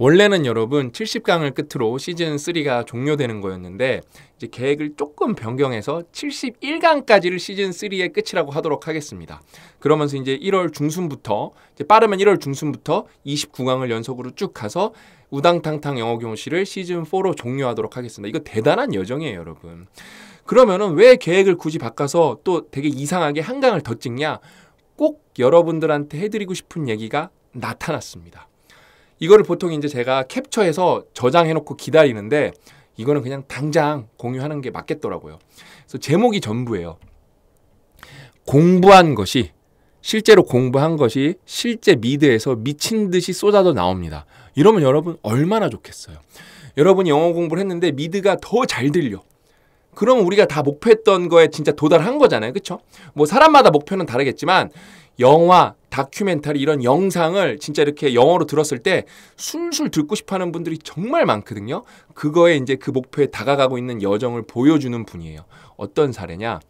원래는 여러분 70강을 끝으로 시즌 3가 종료되는 거였는데 이제 계획을 조금 변경해서 71강까지를 시즌 3의 끝이라고 하도록 하겠습니다. 그러면서 이제 1월 중순부터 이제 빠르면 1월 중순부터 29강을 연속으로 쭉 가서 우당탕탕 영어 교실을 시즌 4로 종료하도록 하겠습니다. 이거 대단한 여정이에요, 여러분. 그러면은 왜 계획을 굳이 바꿔서 또 되게 이상하게 한강을 더 찍냐? 꼭 여러분들한테 해드리고 싶은 얘기가 나타났습니다. 이거를 보통 이제 제가 캡처해서 저장해놓고 기다리는데 이거는 그냥 당장 공유하는 게 맞겠더라고요. 그래서 제목이 전부예요. 공부한 것이 실제로 공부한 것이 실제 미드에서 미친 듯이 쏟아져 나옵니다. 이러면 여러분 얼마나 좋겠어요. 여러분이 영어 공부를 했는데 미드가 더 잘 들려. 그럼 우리가 다 목표했던 거에 진짜 도달한 거잖아요. 그쵸? 뭐 사람마다 목표는 다르겠지만 영화, 다큐멘터리 이런 영상을 진짜 이렇게 영어로 들었을 때 술술 듣고 싶어 하는 분들이 정말 많거든요. 그거에 이제 그 목표에 다가가고 있는 여정을 보여주는 분이에요. 어떤 사례냐?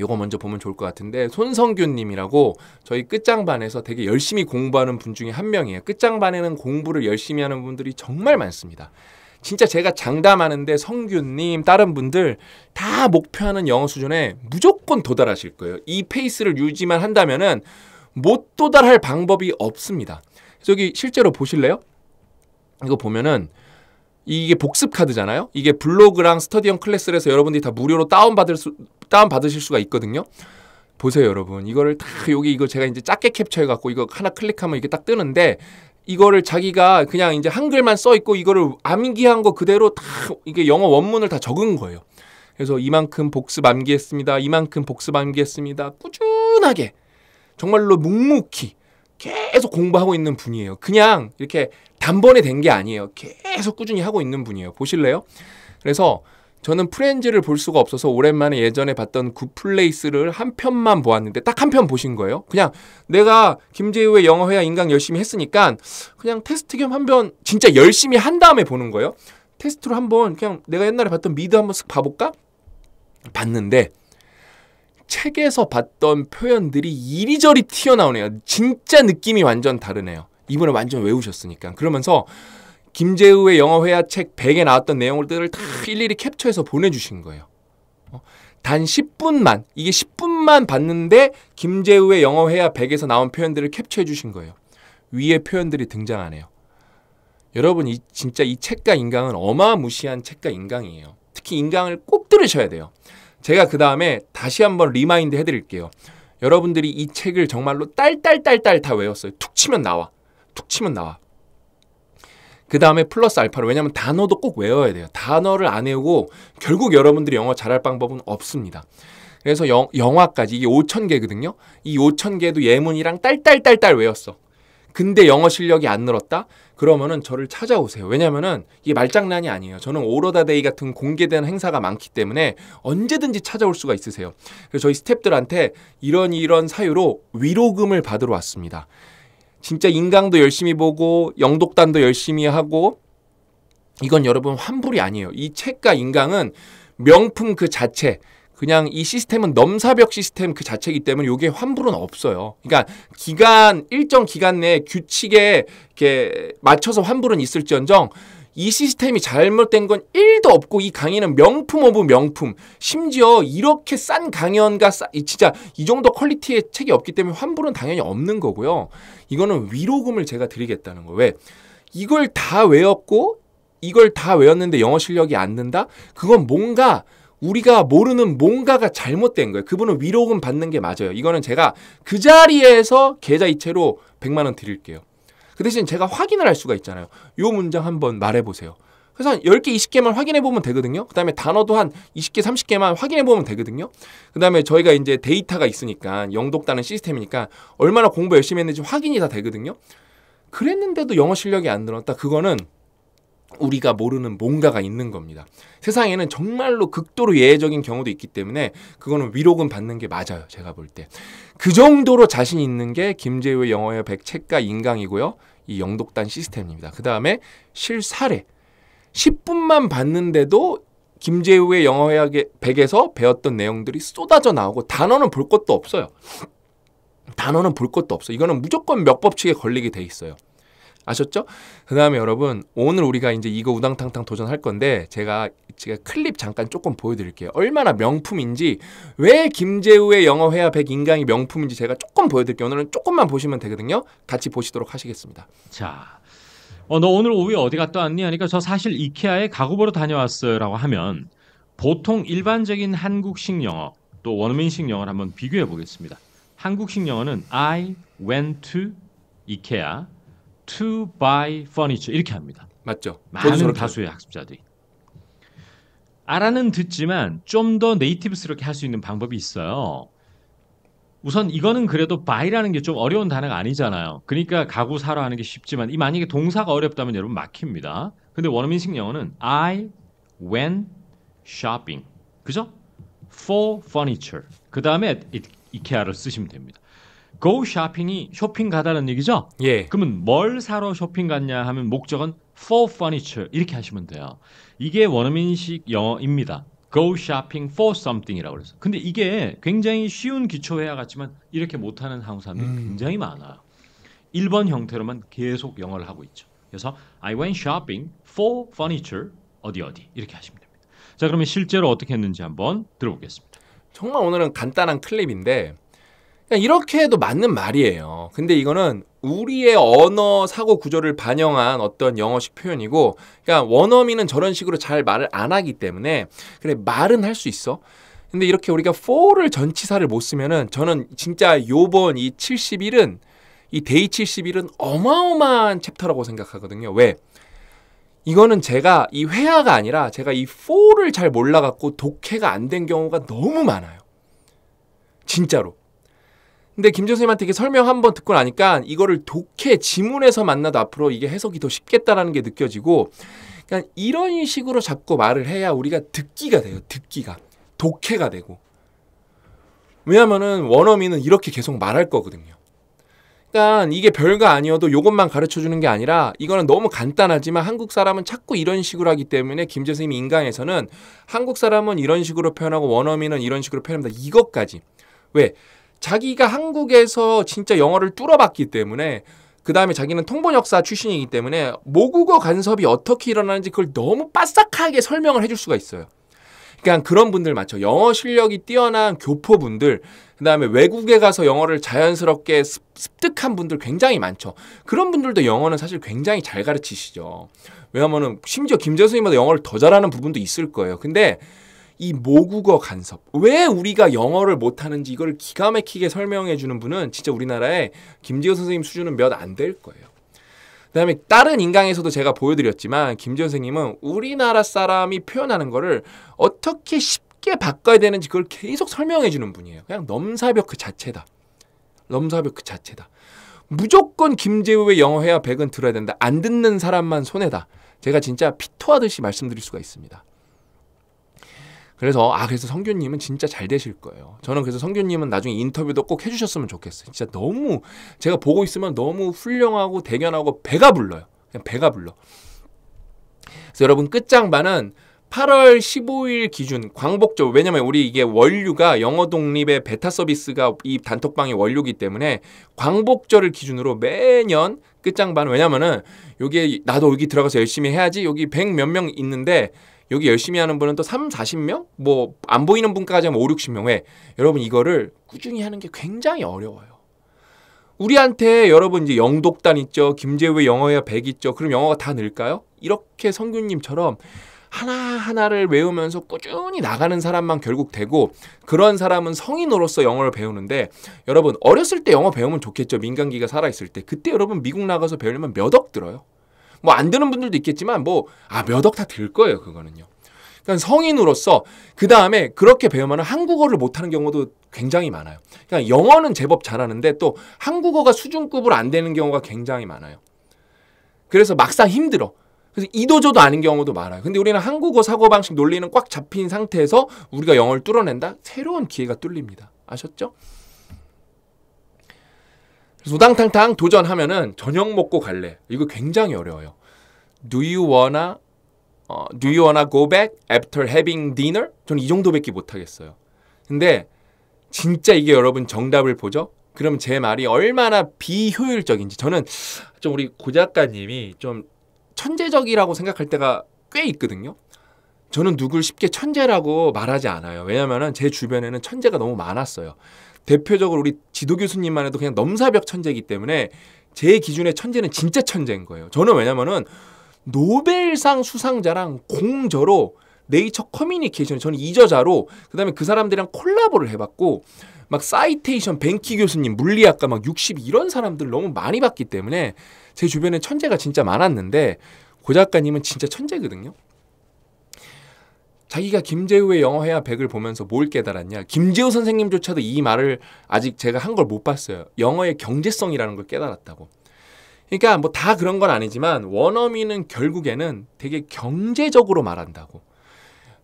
요거 먼저 보면 좋을 것 같은데 손성균님이라고 저희 끝장반에서 되게 열심히 공부하는 분 중에 한 명이에요. 끝장반에는 공부를 열심히 하는 분들이 정말 많습니다. 진짜 제가 장담하는데 성규님 다른 분들 다 목표하는 영어 수준에 무조건 도달하실 거예요. 이 페이스를 유지만 한다면은 못 도달할 방법이 없습니다. 저기 실제로 보실래요? 이거 보면은 이게 복습 카드잖아요. 이게 블로그랑 스터디형 클래스를 해서 여러분들이 다 무료로 다운 받을 수 다운 받으실 수가 있거든요. 보세요, 여러분. 이거를 딱 여기 이거 제가 이제 작게 캡처해 갖고 이거 하나 클릭하면 이게 딱 뜨는데 이거를 자기가 그냥 이제 한글만 써 있고 이거를 암기한 거 그대로 다 이게 영어 원문을 다 적은 거예요. 그래서 이만큼 복습 암기했습니다. 이만큼 복습 암기했습니다. 꾸준하게 정말로 묵묵히 계속 공부하고 있는 분이에요. 그냥 이렇게 단번에 된 게 아니에요. 계속 꾸준히 하고 있는 분이에요. 보실래요? 그래서 저는 프렌즈를 볼 수가 없어서 오랜만에 예전에 봤던 굿플레이스를 한 편만 보았는데 딱 한 편 보신 거예요. 그냥 내가 김재우의 영어회화 인강 열심히 했으니까 그냥 테스트 겸한편 진짜 열심히 한 다음에 보는 거예요. 테스트로 한번 그냥 내가 옛날에 봤던 미드 한번 쓱 봐볼까? 봤는데 책에서 봤던 표현들이 이리저리 튀어나오네요. 진짜 느낌이 완전 다르네요. 이분은 완전 외우셨으니까. 그러면서 김재우의 영어 회화 책 100에 나왔던 내용들을 다 일일이 캡처해서 보내주신 거예요. 어, 단 10분만, 이게 10분만 봤는데 김재우의 영어 회화 100에서 나온 표현들을 캡처해 주신 거예요. 위에 표현들이 등장하네요. 여러분, 이, 진짜 이 책과 인강은 어마무시한 책과 인강이에요. 특히 인강을 꼭 들으셔야 돼요. 제가 그 다음에 다시 한번 리마인드 해드릴게요. 여러분들이 이 책을 정말로 딸딸딸딸 다 외웠어요. 툭 치면 나와. 툭 치면 나와. 그 다음에 플러스 알파로 왜냐하면 단어도 꼭 외워야 돼요. 단어를 안 외우고 결국 여러분들이 영어 잘할 방법은 없습니다. 그래서 영, 영화까지 이게 5천 개거든요. 이 5천 개도 예문이랑 딸딸딸딸 외웠어. 근데 영어 실력이 안 늘었다? 그러면은 저를 찾아오세요. 왜냐면은 이게 말장난이 아니에요. 저는 오로다데이 같은 공개된 행사가 많기 때문에 언제든지 찾아올 수가 있으세요. 그래서 저희 스탭들한테 이런 이런 사유로 위로금을 받으러 왔습니다. 진짜 인강도 열심히 보고 영독단도 열심히 하고 이건 여러분 환불이 아니에요. 이 책과 인강은 명품 그 자체 그냥 이 시스템은 넘사벽 시스템 그 자체이기 때문에 이게 환불은 없어요. 그러니까 기간 일정 기간 내에 규칙에 이렇게 맞춰서 환불은 있을지언정 이 시스템이 잘못된 건 1도 없고 이 강의는 명품 오브 명품 심지어 이렇게 싼 강연과 싸, 진짜 이 정도 퀄리티의 책이 없기 때문에 환불은 당연히 없는 거고요. 이거는 위로금을 제가 드리겠다는 거예요. 왜? 이걸 다 외웠고 이걸 다 외웠는데 영어 실력이 안 는다? 그건 뭔가 우리가 모르는 뭔가가 잘못된 거예요. 그분은 위로금 받는 게 맞아요. 이거는 제가 그 자리에서 계좌 이체로 100만 원 드릴게요. 그 대신 제가 확인을 할 수가 있잖아요. 이 문장 한번 말해보세요. 그래서 한 10개, 20개만 확인해보면 되거든요. 그 다음에 단어도 한 20개, 30개만 확인해보면 되거든요. 그 다음에 저희가 이제 데이터가 있으니까 영독단는 시스템이니까 얼마나 공부 열심히 했는지 확인이 다 되거든요. 그랬는데도 영어 실력이 안 늘었다. 그거는 우리가 모르는 뭔가가 있는 겁니다. 세상에는 정말로 극도로 예외적인 경우도 있기 때문에 그거는 위로금 받는 게 맞아요. 제가 볼 때. 그 정도로 자신 있는 게 김재우의 영어의 백책가 인강이고요. 이 영독단 시스템입니다. 그 다음에 실사례 10분만 봤는데도 김재우의 영어회학의 100에서 배웠던 내용들이 쏟아져 나오고 단어는 볼 것도 없어요. 단어는 볼 것도 없어. 이거는 무조건 몇 법칙에 걸리게 돼 있어요. 아셨죠? 그 다음에 여러분 오늘 우리가 이제 이거 우당탕탕 도전할 건데 제가 제가 클립 잠깐 조금 보여드릴게요. 얼마나 명품인지 왜 김재우의 영어 회화 백 인강이 명품인지 제가 조금 보여드릴게요. 오늘은 조금만 보시면 되거든요. 같이 보시도록 하시겠습니다. 자, 어, 너 오늘 오후에 어디 갔다 왔니? 하니까 저 사실 이케아에 가구 보러 다녀왔어요라고 하면 보통 일반적인 한국식 영어 또 원어민식 영어를 한번 비교해 보겠습니다. 한국식 영어는 I went to 이케아 to buy furniture 이렇게 합니다. 맞죠. 많은 다수의 학습자들이. 알아는 듣지만 좀 더 네이티브스럽게 할 수 있는 방법이 있어요. 우선 이거는 그래도 buy라는 게 좀 어려운 단어가 아니잖아요. 그러니까 가구 사러 하는 게 쉽지만 이 만약에 동사가 어렵다면 여러분 막힙니다. 근데 원어민식 영어는 I went shopping. 그죠? for furniture. 그 다음에 이케아를 쓰시면 됩니다. go shopping이 쇼핑 가다라는 얘기죠? 예. 그러면 뭘 사러 쇼핑 갔냐 하면 목적은 for furniture 이렇게 하시면 돼요. 이게 원어민식 영어입니다. go shopping for something이라고 그래서. 근데 이게 굉장히 쉬운 기초 회화 같지만 이렇게 못 하는 한국 사람들이 음. 굉장히 많아요. 1번 형태로만 계속 영어를 하고 있죠. 그래서 I went shopping for furniture 어디 어디 이렇게 하시면 됩니다. 자, 그러면 실제로 어떻게 했는지 한번 들어보겠습니다. 정말 오늘은 간단한 클립인데 그러니까 이렇게 해도 맞는 말이에요. 근데 이거는 우리의 언어 사고 구조를 반영한 어떤 영어식 표현이고, 그러니까 원어민은 저런 식으로 잘 말을 안 하기 때문에, 그래, 말은 할 수 있어. 근데 이렇게 우리가 for를 전치사를 못 쓰면은 저는 진짜 요번 이 71은 이 데이 71은 어마어마한 챕터라고 생각하거든요. 왜? 이거는 제가 이 회화가 아니라 제가 이 for를 잘 몰라갖고 독해가 안 된 경우가 너무 많아요. 진짜로. 근데 김교수님한테 이게 설명 한번 듣고 나니까 이거를 독해 지문에서 만나도 앞으로 이게 해석이 더 쉽겠다라는 게 느껴지고 그러니까 이런 식으로 자꾸 말을 해야 우리가 듣기가 돼요. 듣기가. 독해가 되고. 왜냐면은 원어민은 이렇게 계속 말할 거거든요. 그러니까 이게 별거 아니어도 이것만 가르쳐 주는 게 아니라 이거는 너무 간단하지만 한국 사람은 자꾸 이런 식으로 하기 때문에 김재생님 인강에서는 한국 사람은 이런 식으로 표현하고 원어민은 이런 식으로 표현합니다. 이것까지. 왜? 자기가 한국에서 진짜 영어를 뚫어봤기 때문에 그 다음에 자기는 통번역사 출신이기 때문에 모국어 간섭이 어떻게 일어나는지 그걸 너무 빠삭하게 설명을 해줄 수가 있어요. 그러니까 그런 분들 맞죠. 영어 실력이 뛰어난 교포분들, 그 다음에 외국에 가서 영어를 자연스럽게 습, 득한 분들 굉장히 많죠. 그런 분들도 영어는 사실 굉장히 잘 가르치시죠. 왜냐면은 심지어 김재수님보다 영어를 더 잘하는 부분도 있을 거예요. 근데 이 모국어 간섭. 왜 우리가 영어를 못하는지 이걸 기가 막히게 설명해 주는 분은 진짜 우리나라에 김지호 선생님 수준은 몇 안 될 거예요. 그 다음에 다른 인강에서도 제가 보여드렸지만 김지호 선생님은 우리나라 사람이 표현하는 거를 어떻게 쉽게 바꿔야 되는지 그걸 계속 설명해 주는 분이에요. 그냥 넘사벽 그 자체다. 넘사벽 그 자체다. 무조건 김재우의 영어회화 100은 들어야 된다. 안 듣는 사람만 손해다. 제가 진짜 피토하듯이 말씀드릴 수가 있습니다. 그래서 아 그래서 성균님은 진짜 잘 되실 거예요. 저는 그래서 성균님은 나중에 인터뷰도 꼭 해주셨으면 좋겠어요. 진짜 너무 제가 보고 있으면 너무 훌륭하고 대견하고 배가 불러요. 그냥 배가 불러. 그래서 여러분 끝장반은 8월 15일 기준 광복절 왜냐면 우리 이게 원류가 영어 독립의 베타 서비스가 이 단톡방의 원류기 때문에 광복절을 기준으로 매년 끝장반 왜냐면은 여기에 나도 여기 들어가서 열심히 해야지 여기 100 몇명 있는데 여기 열심히 하는 분은 또 3, 40명? 뭐 안 보이는 분까지 하면 5, 60명 회. 여러분 이거를 꾸준히 하는 게 굉장히 어려워요. 우리한테 여러분 이제 영독단 있죠. 김재우의 영어야 100 있죠. 그럼 영어가 다 늘까요? 이렇게 성균님처럼 하나하나를 외우면서 꾸준히 나가는 사람만 결국 되고 그런 사람은 성인으로서 영어를 배우는데 여러분 어렸을 때 영어 배우면 좋겠죠. 민간기가 살아있을 때. 그때 여러분 미국 나가서 배우려면 몇 억 들어요. 뭐안되는 분들도 있겠지만 뭐아몇 억 다 들 거예요 그거는요. 그러니까 성인으로서 그 다음에 그렇게 배우면 한국어를 못하는 경우도 굉장히 많아요. 그러니까 영어는 제법 잘하는데 또 한국어가 수준급으로 안 되는 경우가 굉장히 많아요. 그래서 막상 힘들어. 그래서 이도저도 아닌 경우도 많아요. 근데 우리는 한국어 사고방식 논리는 꽉 잡힌 상태에서 우리가 영어를 뚫어낸다? 새로운 기회가 뚫립니다. 아셨죠? 그 우당탕탕 도전하면은 저녁 먹고 갈래. 이거 굉장히 어려워요. Do you wanna 어, Do you wanna go back after having dinner? 저는 이 정도밖에 못 하겠어요. 근데 진짜 이게 여러분 정답을 보죠? 그럼 제 말이 얼마나 비효율적인지 저는 좀 우리 고 작가님이 좀 천재적이라고 생각할 때가 꽤 있거든요. 저는 누굴 쉽게 천재라고 말하지 않아요. 왜냐면은 제 주변에는 천재가 너무 많았어요. 대표적으로 우리 지도 교수님만 해도 그냥 넘사벽 천재이기 때문에 제기준의 천재는 진짜 천재인 거예요. 저는 왜냐면은 노벨상 수상자랑 공저로 네이처 커뮤니케이션 저는 이저자로 그다음에 그 사람들이랑 콜라보를 해봤고 막 사이테이션 벤키 교수님 물리학과 막 60 이런 사람들 너무 많이 봤기 때문에 제 주변에 천재가 진짜 많았는데 고 작가님은 진짜 천재거든요. 자기가 김재우의 영어회화 100을 보면서 뭘 깨달았냐. 김재우 선생님조차도 이 말을 아직 제가 한 걸 못 봤어요. 영어의 경제성이라는 걸 깨달았다고. 그러니까 뭐 다 그런 건 아니지만 원어민은 결국에는 되게 경제적으로 말한다고.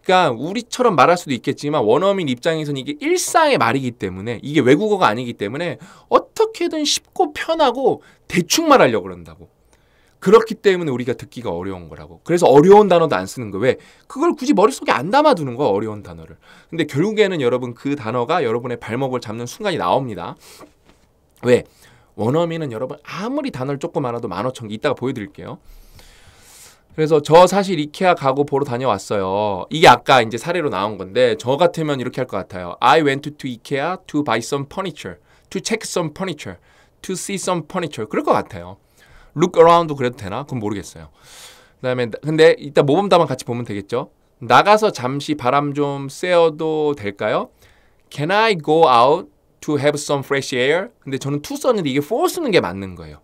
그러니까 우리처럼 말할 수도 있겠지만 원어민 입장에서는 이게 일상의 말이기 때문에 이게 외국어가 아니기 때문에 어떻게든 쉽고 편하고 대충 말하려고 그런다고. 그렇기 때문에 우리가 듣기가 어려운 거라고. 그래서 어려운 단어도 안 쓰는 거. 왜? 그걸 굳이 머릿속에 안 담아두는 거 어려운 단어를. 근데 결국에는 여러분 그 단어가 여러분의 발목을 잡는 순간이 나옵니다. 왜? 원어민은 여러분 아무리 단어를 조금 알아도 만 오천 개 이따가 보여드릴게요. 그래서 저 사실 이케아 가고 보러 다녀왔어요. 이게 아까 이제 사례로 나온 건데 저 같으면 이렇게 할 것 같아요. I went to IKEA to buy some furniture, to check some furniture, to see some furniture. 그럴 것 같아요. look around도 그래도 되나? 그건 모르겠어요. 그다음에 근데 이따 모범답안 같이 보면 되겠죠. 나가서 잠시 바람 좀 쐬어도 될까요? Can I go out to have some fresh air? 근데 저는 to 썼는데 이게 for 쓰는 게 맞는 거예요.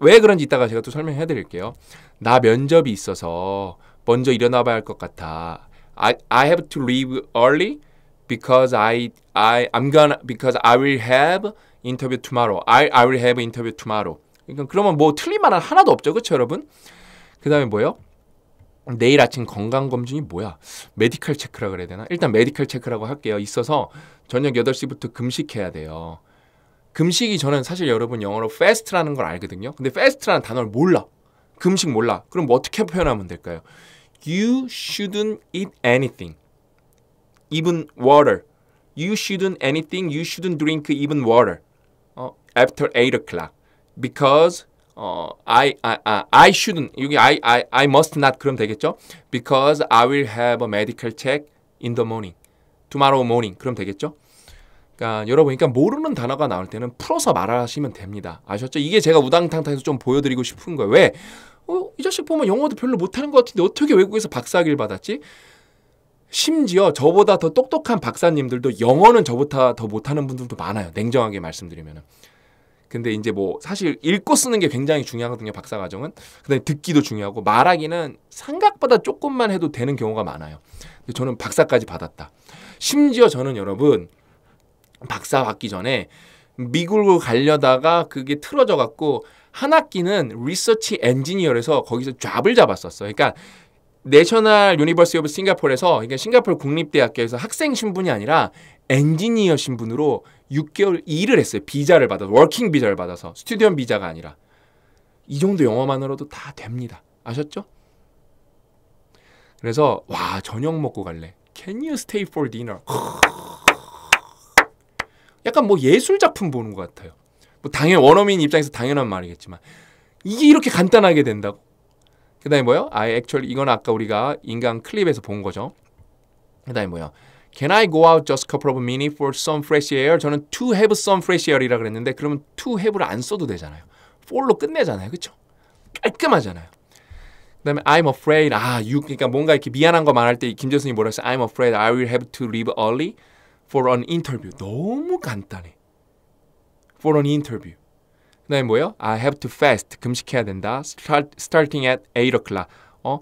왜 그런지 이따가 제가 또 설명해 드릴게요. 나 면접이 있어서 먼저 일어나 봐야 할 것 같아. I, I have to leave early because I I I'm gonna because I will have interview tomorrow. I I will have interview tomorrow. 그러니까 그러면 뭐 틀린 말은 하나도 없죠. 그렇죠, 여러분? 그다음에 뭐예요? 내일 아침 건강검진이 뭐야? 메디컬 체크라 그래야 되나? 일단 메디컬 체크라고 할게요. 있어서 저녁 8시부터 금식해야 돼요. 금식이 저는 사실 여러분 영어로 fast라는 걸 알거든요. 근데 fast라는 단어를 몰라. 금식 몰라. 그럼 뭐 어떻게 표현하면 될까요? You shouldn't eat anything. even water. You shouldn't anything. You shouldn't drink even water. 어, after 8 o'clock. because 어, I, I, I, uh, I shouldn't 여기 I, I, I must not 그럼 되겠죠? Because I will have a medical check in the morning. Tomorrow morning 그럼 되겠죠? 그러니까 여러분 그러니까 모르는 단어가 나올 때는 풀어서 말하시면 됩니다. 아셨죠? 이게 제가 우당탕탕해서 좀 보여드리고 싶은 거예요. 왜? 어, 이 자식 보면 영어도 별로 못하는 것 같은데 어떻게 외국에서 박사학위를 받았지? 심지어 저보다 더 똑똑한 박사님들도 영어는 저보다 더 못하는 분들도 많아요. 냉정하게 말씀드리면은. 근데 이제 뭐 사실 읽고 쓰는 게 굉장히 중요하거든요 박사 과정은 그다음에 듣기도 중요하고 말하기는 생각보다 조금만 해도 되는 경우가 많아요 근데 저는 박사까지 받았다 심지어 저는 여러분 박사 받기 전에 미국을 가려다가 그게 틀어져 갖고 한 학기는 리서치 엔지니어에서 거기서 잡을 잡았었어요 그러니까 내셔널 유니버스 오브 싱가포르에서 그러니까 싱가포르 국립대학교에서 학생 신분이 아니라 엔지니어 신분으로 6개월 일을 했어요. 비자를 받아서 워킹 비자를 받아서 스튜디언 비자가 아니라 이 정도 영어만으로도 다 됩니다. 아셨죠? 그래서 와 저녁 먹고 갈래. Can you stay for dinner? 약간 뭐 예술 작품 보는 것 같아요. 뭐 당연 원어민 입장에서 당연한 말이겠지만 이게 이렇게 간단하게 된다고. 그다음에 뭐요? 아, 액츄얼 이건 아까 우리가 인간 클립에서 본 거죠. 그다음에 뭐요? Can I go out just a couple of minutes for some fresh air? 저는 to have some fresh air이라 그랬는데 그러면 to have를 안 써도 되잖아요. for로 끝내잖아요. 그렇죠? 깔끔하잖아요. 그다음에 I'm afraid. 아, you 그러니까 뭔가 이렇게 미안한 거 말할 때 김재순이 뭐라 했어 I'm afraid I will have to leave early for an interview. 너무 간단해. for an interview. 그다음에 뭐예요? I have to fast. 금식해야 된다. Start, starting at 8 o'clock. 어?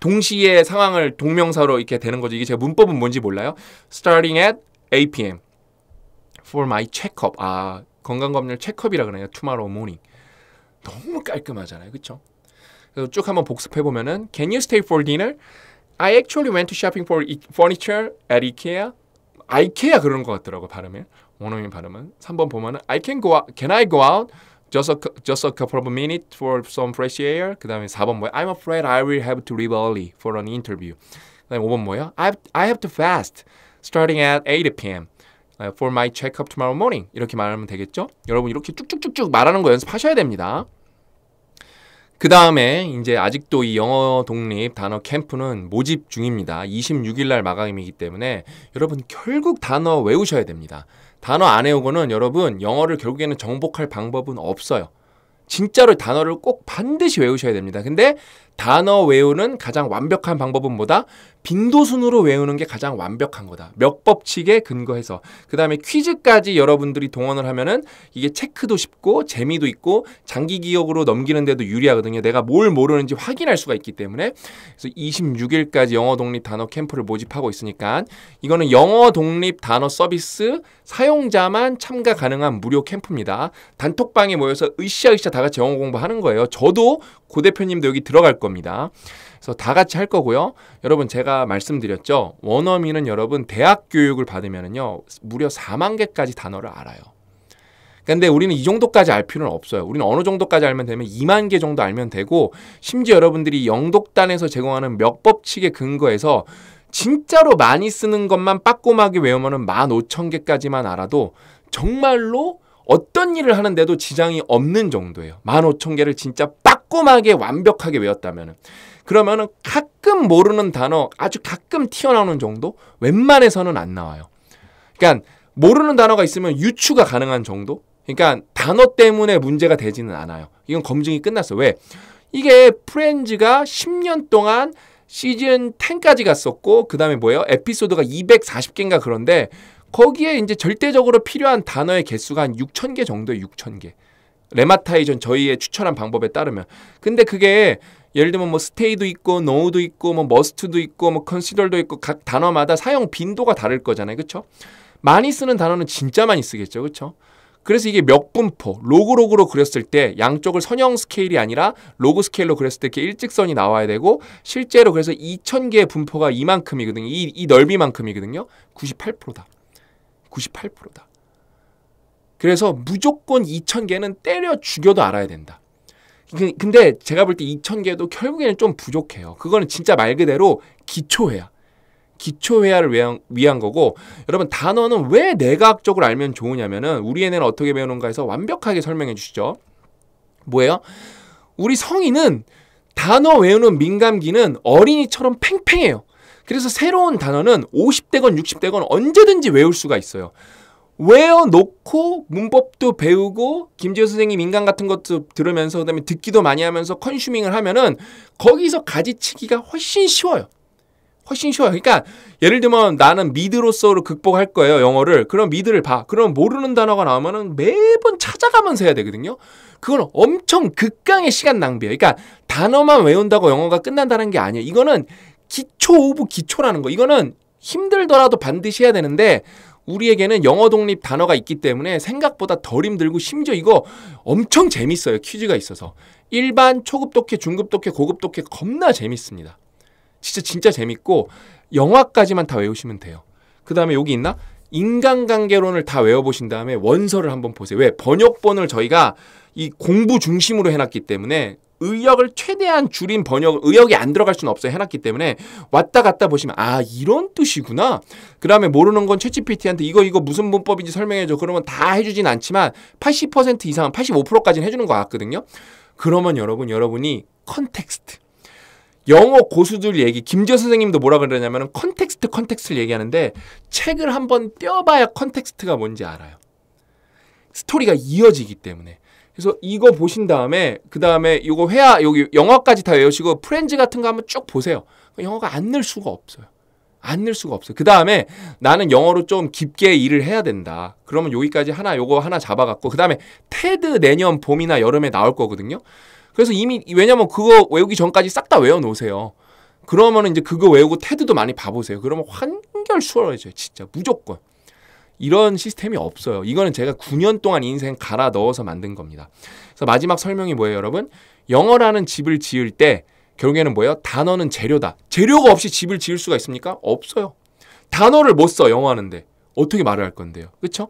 동시에 상황을 동명사로 이렇게 되는 거죠. 이게 제가 문법은 뭔지 몰라요. Starting at 8 p.m. for my check-up. 아 건강검열 체크업이라 그러네요. Tomorrow morning. 너무 깔끔하잖아요, 그렇죠? 그래서 쭉 한번 복습해 보면은 Can you stay for dinner? I actually went to shopping for furniture at IKEA. 아이케아 그런 것 같더라고 발음이 원어민 발음은 3번 보면은 I can go out, can I go out just a just a couple of minutes for some fresh air. 그다음에 4번 뭐야? I'm afraid I will have to leave early for an interview. 그다음에 5번 뭐야? I I have to fast starting at 8 p.m. for my checkup tomorrow morning. 이렇게 말하면 되겠죠? 여러분 이렇게 쭉쭉쭉쭉 말하는 거 연습하셔야 됩니다. 그 다음에 이제 아직도 이 영어 독립 단어 캠프는 모집 중입니다. 26일 날 마감이기 때문에 여러분 결국 단어 외우셔야 됩니다. 단어 안 외우고는 여러분 영어를 결국에는 정복할 방법은 없어요. 진짜로 단어를 꼭 반드시 외우셔야 됩니다. 근데 단어 외우는 가장 완벽한 방법은 뭐다? 빈도순으로 외우는 게 가장 완벽한 거다. 몇 법칙에 근거해서. 그 다음에 퀴즈까지 여러분들이 동원을 하면은 이게 체크도 쉽고 재미도 있고 장기 기억으로 넘기는 데도 유리하거든요. 내가 뭘 모르는지 확인할 수가 있기 때문에 그래서 26일까지 영어 독립 단어 캠프를 모집하고 있으니까 이거는 영어 독립 단어 서비스 사용자만 참가 가능한 무료 캠프입니다. 단톡방에 모여서 으쌰으쌰 다 같이 영어 공부하는 거예요. 저도 고 대표님도 여기 들어갈 겁니다. 그래서 다 같이 할 거고요. 여러분 제가 말씀드렸죠. 원어민은 여러분 대학 교육을 받으면요 무려 4만 개까지 단어를 알아요. 근데 우리는 이 정도까지 알 필요는 없어요. 우리는 어느 정도까지 알면 되면 2만 개 정도 알면 되고 심지어 여러분들이 영독단에서 제공하는 몇법칙에 근거해서 진짜로 많이 쓰는 것만 빠꼼하게 외우면은 15,000개까지만 알아도 정말로 어떤 일을 하는데도 지장이 없는 정도예요. 15,000개를 진짜 빠꼼하게 완벽하게 외웠다면 그러면은 가끔 모르는 단어 아주 가끔 튀어나오는 정도 웬만해서는 안 나와요. 그러니까 모르는 단어가 있으면 유추가 가능한 정도 그러니까 단어 때문에 문제가 되지는 않아요. 이건 검증이 끝났어. 요 왜? 이게 프렌즈가 10년 동안 시즌 10까지 갔었고 그 다음에 뭐예요? 에피소드가 240개인가 그런데 거기에 이제 절대적으로 필요한 단어의 개수가 한 6천 개 정도에 6천 개. 레마타이전 저희의 추천한 방법에 따르면. 근데 그게 예를 들면 뭐 스테이도 있고 노우도 있고 뭐 머스트도 있고 뭐 컨시덜도 있고 각 단어마다 사용 빈도가 다를 거잖아요. 그렇죠? 많이 쓰는 단어는 진짜 많이 쓰겠죠. 그렇죠? 그래서 이게 몇분포 로그로그로 그렸을 때 양쪽을 선형 스케일이 아니라 로그 스케일로 그렸을 때 이렇게 일직선이 나와야 되고 실제로 그래서 2000개의 분포가 이만큼이거든요. 이, 이 넓이만큼이거든요. 98%다. 98%다. 그래서 무조건 2,000개는 때려 죽여도 알아야 된다. 그, 근데 제가 볼 때 2,000개도 결국에는 좀 부족해요. 그거는 진짜 말 그대로 기초회화 기초회화를 위한, 위한, 거고 여러분 단어는 왜내각적으로 알면 좋으냐면은 우리 애는 어떻게 배우는가 해서 완벽하게 설명해 주시죠. 뭐예요? 우리 성인은 단어 외우는 민감기는 어린이처럼 팽팽해요. 그래서 새로운 단어는 50대건 60대건 언제든지 외울 수가 있어요. 외워놓고 문법도 배우고 김재호 선생님 인간 같은 것도 들으면서 그다음에 듣기도 많이 하면서 컨슈밍을 하면은 거기서 가지치기가 훨씬 쉬워요. 훨씬 쉬워요. 그러니까 예를 들면 나는 미드로서로 극복할 거예요. 영어를. 그럼 미드를 봐. 그럼 모르는 단어가 나오면은 매번 찾아가면서 해야 되거든요. 그건 엄청 극강의 시간 낭비예요. 그러니까 단어만 외운다고 영어가 끝난다는 게 아니에요. 이거는 기초 오브 기초라는 거. 이거는 힘들더라도 반드시 해야 되는데 우리에게는 영어 독립 단어가 있기 때문에 생각보다 덜 힘들고 심지어 이거 엄청 재밌어요. 퀴즈가 있어서. 일반, 초급 독해, 중급 독해, 고급 독해 겁나 재밌습니다. 진짜 진짜 재밌고 영화까지만 다 외우시면 돼요. 그 다음에 여기 있나? 인간관계론을 다 외워보신 다음에 원서를 한번 보세요. 왜? 번역본을 저희가 이 공부 중심으로 해놨기 때문에 의역을 최대한 줄인 번역 의역이 안 들어갈 수는 없어요 해놨기 때문에 왔다 갔다 보시면 아 이런 뜻이구나 그 다음에 모르는 건 채찌PT한테 이거 이거 무슨 문법인지 설명해줘 그러면 다 해주진 않지만 80% 이상 85%까지는 해주는 것 같거든요 그러면 여러분 여러분이 컨텍스트 영어 고수들 얘기 김재 선생님도 뭐라 그러냐면 컨텍스트 컨텍스트를 얘기하는데 책을 한번 떼어봐야 컨텍스트가 뭔지 알아요 스토리가 이어지기 때문에 그래서 이거 보신 다음에 그 다음에 이거 회화 여기 영화까지다 외우시고 프렌즈 같은 거 한번 쭉 보세요. 그 영어가 안 늘 수가 없어요. 안 늘 수가 없어요. 그 다음에 나는 영어로 좀 깊게 일을 해야 된다. 그러면 여기까지 하나 요거 하나 잡아갖고 그 다음에 테드 내년 봄이나 여름에 나올 거거든요. 그래서 이미 왜냐면 그거 외우기 전까지 싹 다 외워 놓으세요. 그러면 이제 그거 외우고 테드도 많이 봐보세요. 그러면 환결 수월해져요. 진짜 무조건. 이런 시스템이 없어요. 이거는 제가 9년 동안 인생 갈아 넣어서 만든 겁니다. 그래서 마지막 설명이 뭐예요, 여러분? 영어라는 집을 지을 때 결국에는 뭐예요? 단어는 재료다. 재료가 없이 집을 지을 수가 있습니까? 없어요. 단어를 못 써, 영어 하는데. 어떻게 말을 할 건데요? 그렇죠?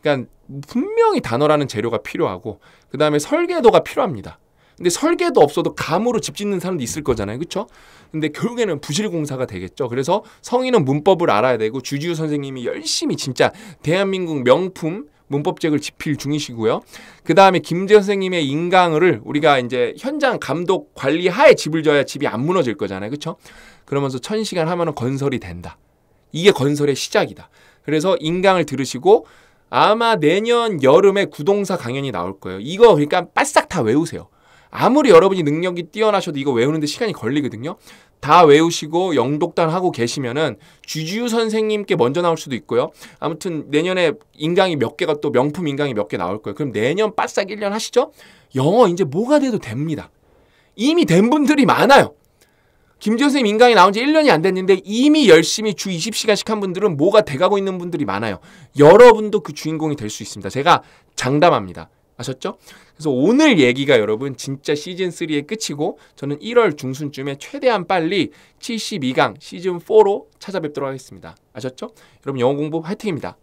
그러니까 분명히 단어라는 재료가 필요하고 그 다음에 설계도가 필요합니다. 근데 설계도 없어도 감으로 집 짓는 사람도 있을 거잖아요. 그렇죠? 근데 결국에는 부실공사가 되겠죠. 그래서 성인은 문법을 알아야 되고 주지우 선생님이 열심히 진짜 대한민국 명품 문법책을 집필 중이시고요. 그 다음에 김재 선생님의 인강을 우리가 이제 현장 감독 관리 하에 집을 져야 집이 안 무너질 거잖아요. 그렇죠? 그러면서 천시간 하면 건설이 된다. 이게 건설의 시작이다. 그래서 인강을 들으시고 아마 내년 여름에 구동사 강연이 나올 거예요. 이거 그러니까 빠싹다 외우세요. 아무리 여러분이 능력이 뛰어나셔도 이거 외우는데 시간이 걸리거든요. 다 외우시고 영독단 하고 계시면은 주주우 선생님께 먼저 나올 수도 있고요. 아무튼 내년에 인강이 몇 개가 또 명품 인강이 몇 개 나올 거예요. 그럼 내년 빠싹 1년 하시죠? 영어 이제 뭐가 돼도 됩니다. 이미 된 분들이 많아요. 김지현 선생님 인강이 나온 지 1년이 안 됐는데 이미 열심히 주 20시간씩 한 분들은 뭐가 돼가고 있는 분들이 많아요. 여러분도 그 주인공이 될 수 있습니다. 제가 장담합니다. 아셨죠? 그래서 오늘 얘기가 여러분 진짜 시즌3의 끝이고 저는 1월 중순쯤에 최대한 빨리 72강 시즌4로 찾아뵙도록 하겠습니다. 아셨죠? 여러분 영어 공부 화이팅입니다.